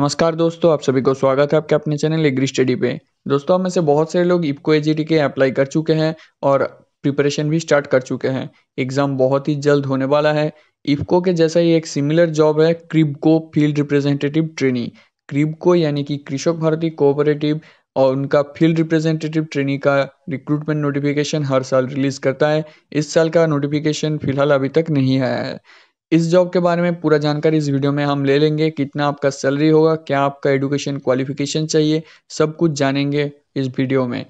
नमस्कार दोस्तों आप सभी को स्वागत है आपके अपने चैनल एग्री स्टडी पे दोस्तों में से बहुत सारे लोग इपको एजीटी के अप्लाई कर चुके हैं और प्रिपरेशन भी स्टार्ट कर चुके हैं एग्ज़ाम बहुत ही जल्द होने वाला है इपको के जैसा ही एक सिमिलर जॉब है KRIBHCO field representative trainee KRIBHCO यानी कि कृषक भारती कोऑपरेटिव और उनका फील्ड रिप्रेजेंटेटिव ट्रेनी का रिक्रूटमेंट नोटिफिकेशन हर साल रिलीज़ करता है इस साल का नोटिफिकेशन फिलहाल अभी तक नहीं आया है इस जॉब के बारे में पूरा जानकारी इस वीडियो में हम ले लेंगे कितना आपका सैलरी होगा क्या आपका एडुकेशन क्वालिफिकेशन चाहिए सब कुछ जानेंगे इस वीडियो में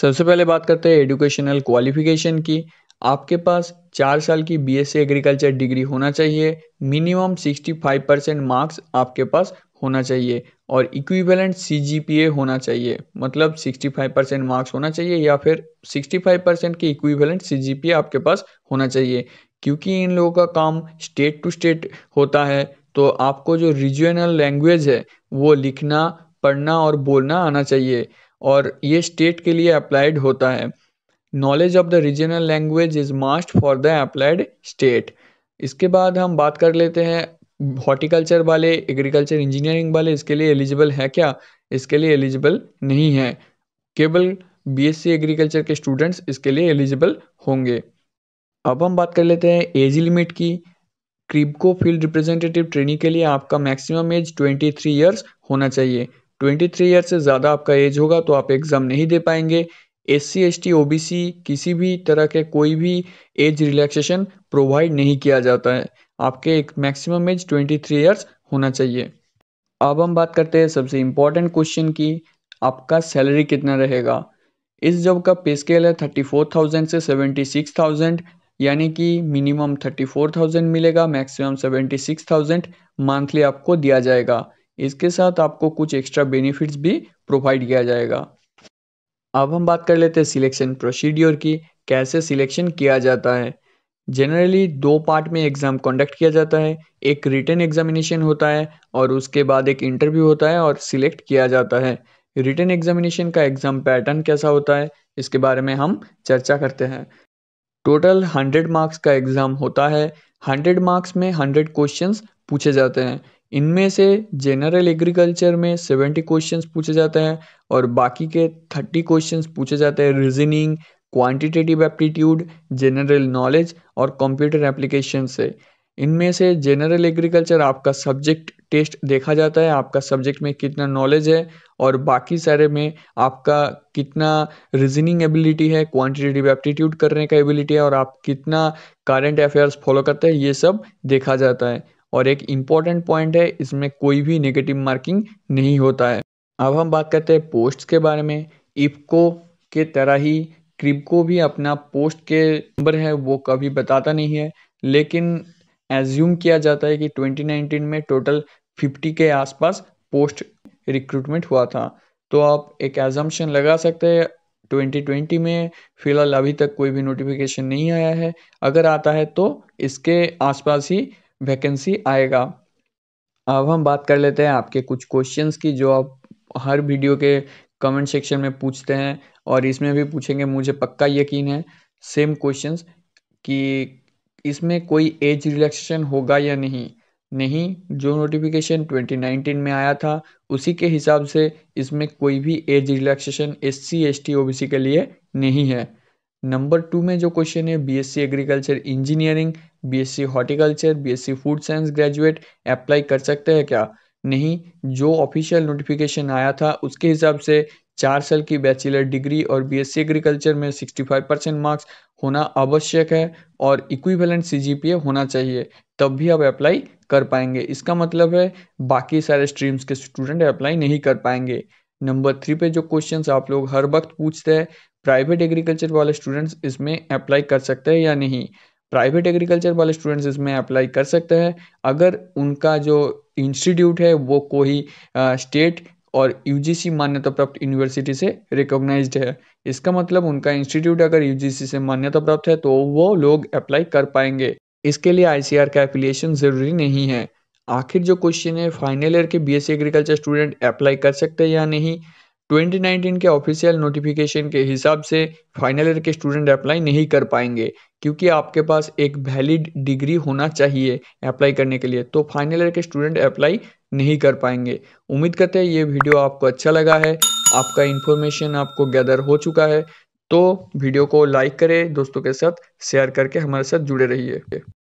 सबसे पहले बात करते हैं एडुकेशनल क्वालिफिकेशन की आपके पास चार साल की बीएससी एग्रीकल्चर डिग्री होना चाहिए मिनिमम 65 परसेंट मार्क्स आपके पास होना चाहिए और इक्विवेलेंट सी होना चाहिए मतलब 65 परसेंट मार्क्स होना चाहिए या फिर 65 परसेंट के इक्विवेलेंट सी आपके पास होना चाहिए क्योंकि इन लोगों का काम स्टेट टू स्टेट होता है तो आपको जो रीजनल लैंग्वेज है वो लिखना पढ़ना और बोलना आना चाहिए और ये स्टेट के लिए अप्लाइड होता है knowledge of the regional language is must for the applied state इसके बाद हम बात कर लेते हैं हॉर्टिकल्चर वाले एग्रीकल्चर इंजीनियरिंग वाले इसके लिए एलिजिबल है क्या इसके लिए एलिजिबल नहीं है केवल बीएससी एग्रीकल्चर के स्टूडेंट्स इसके लिए एलिजिबल होंगे अब हम बात कर लेते हैं एज लिमिट की क्रिपको फील्ड रिप्रेजेंटेटिव ट्रेनिंग के लिए आपका मैक्सिमम एज 23 इयर्स होना चाहिए 23 इयर्स से ज़्यादा आपका एज होगा तो आप एग्ज़ाम नहीं दे पाएंगे S C S T O B C किसी भी तरह के कोई भी एज रिलैक्सेशन प्रोवाइड नहीं किया जाता है आपके एक मैक्सिमम एज 23 इयर्स होना चाहिए अब हम बात करते हैं सबसे इम्पॉर्टेंट क्वेश्चन की आपका सैलरी कितना रहेगा इस जॉब का पे स्केल है थर्टी फोर थाउजेंड से सेवेंटी सिक्स थाउजेंड यानी कि मिनिमम थर्टी फोर थाउजेंड मिलेगा maximum seventy six thousand monthly आपको दिया जाएगा इसके साथ आपको कुछ एक्स्ट्रा बेनिफिट्स भी प्रोवाइड किया जाएगा अब हम बात कर लेते हैं सिलेक्शन प्रोसीड्योर की कैसे सिलेक्शन किया जाता है जनरली दो पार्ट में एग्ज़ाम कंडक्ट किया जाता है एक रिटर्न एग्जामिनेशन होता है और उसके बाद एक इंटरव्यू होता है और सिलेक्ट किया जाता है रिटर्न एग्जामिनेशन का एग्ज़ाम पैटर्न कैसा होता है इसके बारे में हम चर्चा करते हैं टोटल हंड्रेड मार्क्स का एग्ज़ाम होता है हंड्रेड मार्क्स में हंड्रेड क्वेश्चंस पूछे जाते हैं इनमें से जनरल एग्रीकल्चर में सेवेंटी क्वेश्चंस पूछे जाते हैं और बाकी के थर्टी क्वेश्चंस पूछे जाते हैं reasoning quantitative aptitude general knowledge और कंप्यूटर एप्लीकेशन से इनमें से जेनरल एग्रीकल्चर आपका सब्जेक्ट टेस्ट देखा जाता है आपका सब्जेक्ट में कितना नॉलेज है और बाकी सारे में आपका कितना रीजनिंग एबिलिटी है क्वांटिटेटिव एप्टीट्यूड करने का एबिलिटी है और आप कितना करंट अफेयर्स फॉलो करते हैं ये सब देखा जाता है और एक इम्पॉर्टेंट पॉइंट है इसमें कोई भी नेगेटिव मार्किंग नहीं होता है अब हम बात करते हैं पोस्ट के बारे में इफ्को के तरह ही क्रिपको भी अपना पोस्ट के नंबर है वो कभी बताता नहीं है लेकिन एज्यूम किया जाता है कि 2019 में टोटल 50 के आसपास पोस्ट रिक्रूटमेंट हुआ था तो आप एक एजम्पन लगा सकते हैं 2020 में फिलहाल अभी तक कोई भी नोटिफिकेशन नहीं आया है अगर आता है तो इसके आसपास ही वैकेंसी आएगा अब हम बात कर लेते हैं आपके कुछ क्वेश्चंस की जो आप हर वीडियो के कमेंट सेक्शन में पूछते हैं और इसमें भी पूछेंगे मुझे पक्का यकीन है सेम क्वेश्चंस कि इसमें कोई एज रिलैक्सेशन होगा या नहीं नहीं जो नोटिफिकेशन 2019 में आया था उसी के हिसाब से इसमें कोई भी age relaxation S C S T O B C के लिए नहीं है नंबर टू में जो क्वेश्चन है BSc agriculture engineering BSc horticulture BSc food science graduate apply कर सकते हैं क्या नहीं जो ऑफिशियल नोटिफिकेशन आया था उसके हिसाब से चार साल की बैचलर डिग्री और बीएससी एग्रीकल्चर में 65 परसेंट मार्क्स होना आवश्यक है और इक्विवेलेंट सीजीपीए होना चाहिए तब भी आप अप्लाई कर पाएंगे इसका मतलब है बाकी सारे स्ट्रीम्स के स्टूडेंट अप्लाई नहीं कर पाएंगे नंबर थ्री पे जो क्वेश्चन आप लोग हर वक्त पूछते हैं प्राइवेट एग्रीकल्चर वाले स्टूडेंट्स इसमें अप्लाई कर सकते हैं या नहीं प्राइवेट एग्रीकल्चर वाले स्टूडेंट्स इसमें अप्लाई कर सकते हैं अगर उनका जो इंस्टीट्यूट है वो कोई स्टेट और यूजीसी मान्यता प्राप्त यूनिवर्सिटी से रिकॉग्नाइज्ड है इसका मतलब उनका इंस्टीट्यूट अगर यूजीसी से मान्यता प्राप्त है तो वो लोग अप्लाई कर पाएंगे इसके लिए आईसीआर का एफिलिएशन ज़रूरी नहीं है आखिर जो क्वेश्चन है फाइनल ईयर के बीएससी एग्रीकल्चर स्टूडेंट अप्लाई कर सकते हैं या नहीं 2019 के ऑफिशियल नोटिफिकेशन के हिसाब से फाइनल ईयर के स्टूडेंट अप्लाई नहीं कर पाएंगे क्योंकि आपके पास एक वैलिड डिग्री होना चाहिए अप्लाई करने के लिए तो फाइनल ईयर के स्टूडेंट अप्लाई नहीं कर पाएंगे उम्मीद करते हैं ये वीडियो आपको अच्छा लगा है आपका इन्फॉर्मेशन आपको गैदर हो चुका है तो वीडियो को लाइक करें दोस्तों के साथ शेयर करके हमारे साथ जुड़े रहिए